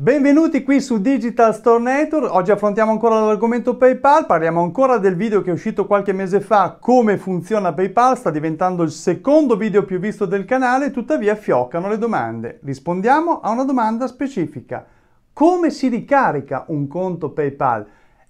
Benvenuti qui su Digital Store Network, oggi affrontiamo ancora l'argomento PayPal, parliamo ancora del video che è uscito qualche mese fa, come funziona PayPal, sta diventando il secondo video più visto del canale, tuttavia fioccano le domande. Rispondiamo a una domanda specifica. Come si ricarica un conto PayPal?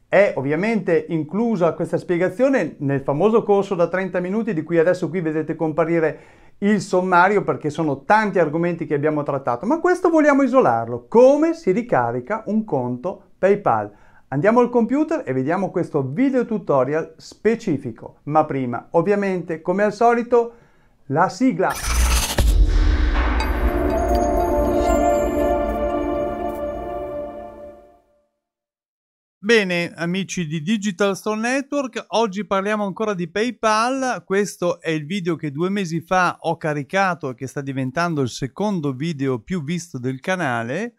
È ovviamente inclusa questa spiegazione nel famoso corso da 30 minuti di cui adesso qui vedete comparire il sommario perché sono tanti argomenti che abbiamo trattato, ma questo vogliamo isolarlo. Come si ricarica un conto PayPal? Andiamo al computer e vediamo questo video tutorial specifico. Ma prima, ovviamente, come al solito, la sigla. Bene, amici di Digital Store Network, oggi parliamo ancora di PayPal. Questo è il video che due mesi fa ho caricato e che sta diventando il secondo video più visto del canale.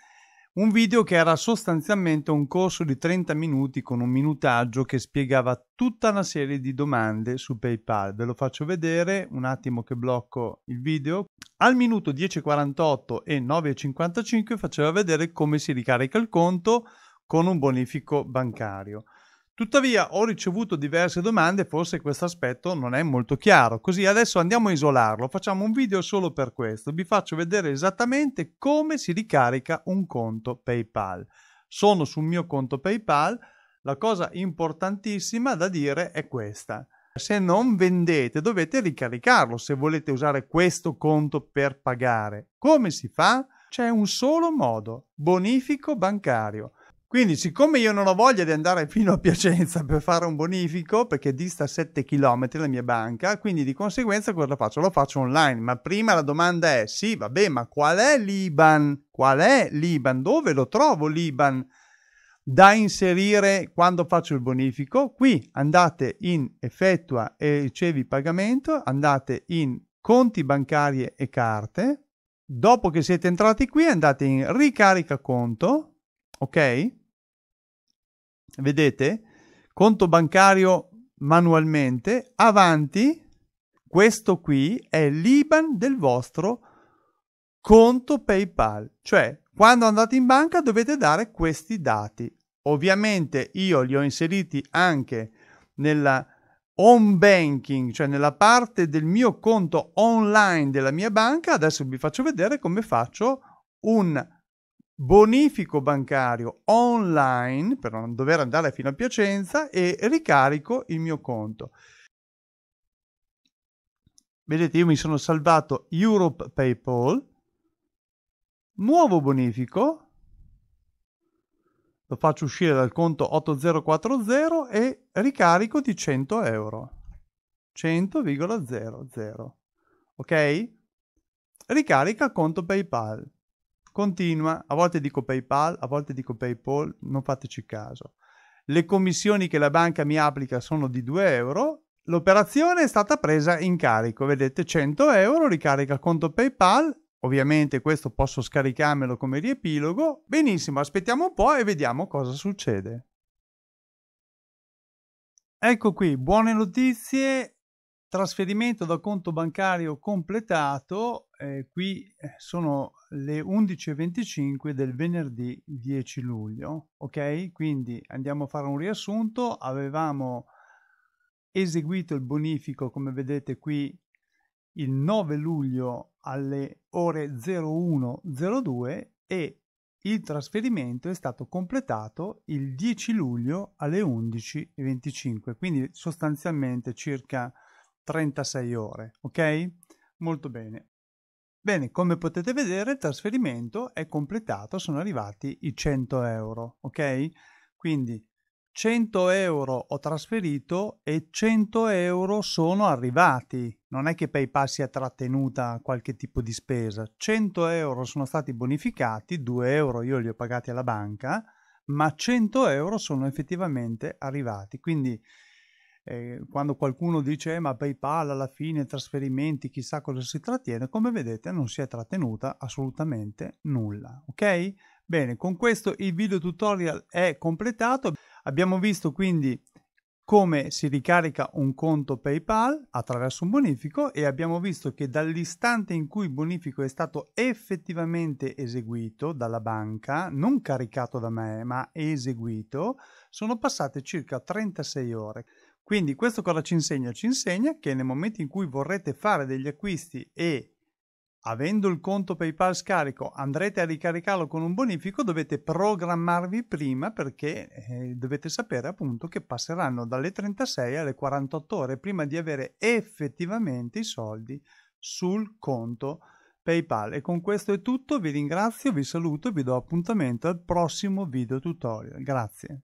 Un video che era sostanzialmente un corso di 30 minuti con un minutaggio che spiegava tutta una serie di domande su PayPal. Ve lo faccio vedere, un attimo che blocco il video. Al minuto 10.48 e 9.55 faceva vedere come si ricarica il conto con un bonifico bancario. Tuttavia ho ricevuto diverse domande, forse questo aspetto non è molto chiaro, così adesso andiamo a isolarlo, facciamo un video solo per questo, vi faccio vedere esattamente come si ricarica un conto PayPal. Sono sul mio conto PayPal, la cosa importantissima da dire è questa. Se non vendete dovete ricaricarlo se volete usare questo conto per pagare. Come si fa? C'è un solo modo, bonifico bancario. Quindi, siccome io non ho voglia di andare fino a Piacenza per fare un bonifico, perché dista 7 km la mia banca, quindi di conseguenza cosa faccio? Lo faccio online. Ma prima la domanda è: sì, vabbè, ma qual è l'Iban? Qual è l'Iban? Dove lo trovo l'Iban? Da inserire quando faccio il bonifico. Qui andate in effettua e ricevi pagamento, andate in conti bancarie e carte. Dopo che siete entrati qui, andate in ricarica conto. Ok? vedete? Conto bancario manualmente, avanti, questo qui è l'IBAN del vostro conto PayPal, cioè quando andate in banca dovete dare questi dati. Ovviamente io li ho inseriti anche nella home banking, cioè nella parte del mio conto online della mia banca. Adesso vi faccio vedere come faccio un bonifico bancario online per non dover andare fino a Piacenza e ricarico il mio conto. Vedete, io mi sono salvato Europe PayPal, nuovo bonifico, lo faccio uscire dal conto 8040 e ricarico di 100 euro. 100,00. Ok? Ricarica conto PayPal continua, a volte dico PayPal, a volte dico PayPal, non fateci caso. Le commissioni che la banca mi applica sono di 2 euro, l'operazione è stata presa in carico, vedete 100 euro, ricarica il conto PayPal, ovviamente questo posso scaricarmelo come riepilogo, benissimo, aspettiamo un po' e vediamo cosa succede. Ecco qui, buone notizie, trasferimento da conto bancario completato, eh, qui eh, sono le 11.25 del venerdì 10 luglio. Ok, quindi andiamo a fare un riassunto. Avevamo eseguito il bonifico, come vedete qui, il 9 luglio alle ore 01.02 e il trasferimento è stato completato il 10 luglio alle 11.25, quindi sostanzialmente circa 36 ore, ok? Molto bene. Bene, come potete vedere il trasferimento è completato, sono arrivati i 100 euro, ok? Quindi 100 euro ho trasferito e 100 euro sono arrivati. Non è che PayPal sia trattenuta qualche tipo di spesa. 100 euro sono stati bonificati, 2 euro io li ho pagati alla banca, ma 100 euro sono effettivamente arrivati. Quindi eh, quando qualcuno dice eh, ma PayPal alla fine trasferimenti chissà cosa si trattiene, come vedete non si è trattenuta assolutamente nulla, ok? Bene, con questo il video tutorial è completato. Abbiamo visto quindi come si ricarica un conto PayPal attraverso un bonifico e abbiamo visto che dall'istante in cui il bonifico è stato effettivamente eseguito dalla banca, non caricato da me, ma eseguito, sono passate circa 36 ore. Quindi questo cosa ci insegna? Ci insegna che nel momento in cui vorrete fare degli acquisti e avendo il conto PayPal scarico andrete a ricaricarlo con un bonifico, dovete programmarvi prima perché eh, dovete sapere appunto che passeranno dalle 36 alle 48 ore prima di avere effettivamente i soldi sul conto PayPal. E con questo è tutto, vi ringrazio, vi saluto e vi do appuntamento al prossimo video tutorial. Grazie.